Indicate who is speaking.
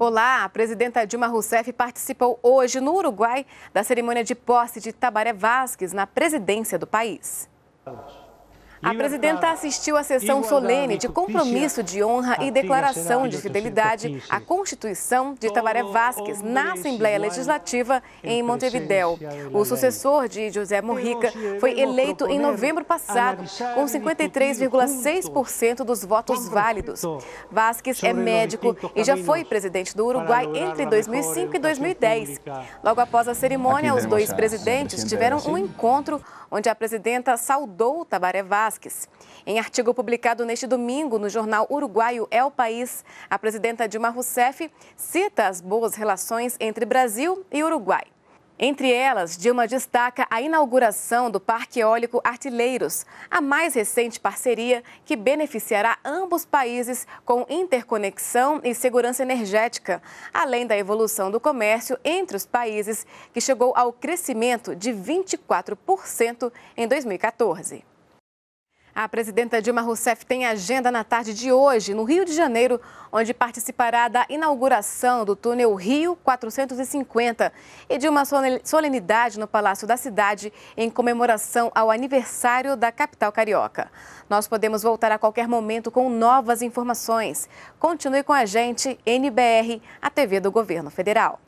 Speaker 1: Olá, a presidenta Dilma Rousseff participou hoje no Uruguai da cerimônia de posse de Tabaré Vasquez na presidência do país.
Speaker 2: A presidenta assistiu à sessão solene de compromisso de honra e declaração de
Speaker 1: fidelidade à Constituição de Tabaré Vasquez na Assembleia Legislativa em Montevideo. O sucessor de José Morrica foi eleito em novembro passado com 53,6% dos votos válidos. Vasquez é médico e já foi presidente do Uruguai entre 2005 e 2010. Logo após a cerimônia, os dois presidentes tiveram um encontro onde a presidenta saudou Tabaré Vasquez em artigo publicado neste domingo no jornal uruguaio É o País, a presidenta Dilma Rousseff cita as boas relações entre Brasil e Uruguai. Entre elas, Dilma destaca a inauguração do Parque Eólico Artilheiros, a mais recente parceria que beneficiará ambos países com interconexão e segurança energética, além da evolução do comércio entre os países, que chegou ao crescimento de 24% em 2014. A presidenta Dilma Rousseff tem agenda na tarde de hoje, no Rio de Janeiro, onde participará da inauguração do túnel Rio 450 e de uma solenidade no Palácio da Cidade em comemoração ao aniversário da capital carioca. Nós podemos voltar a qualquer momento com novas informações. Continue com a gente, NBR, a TV do Governo Federal.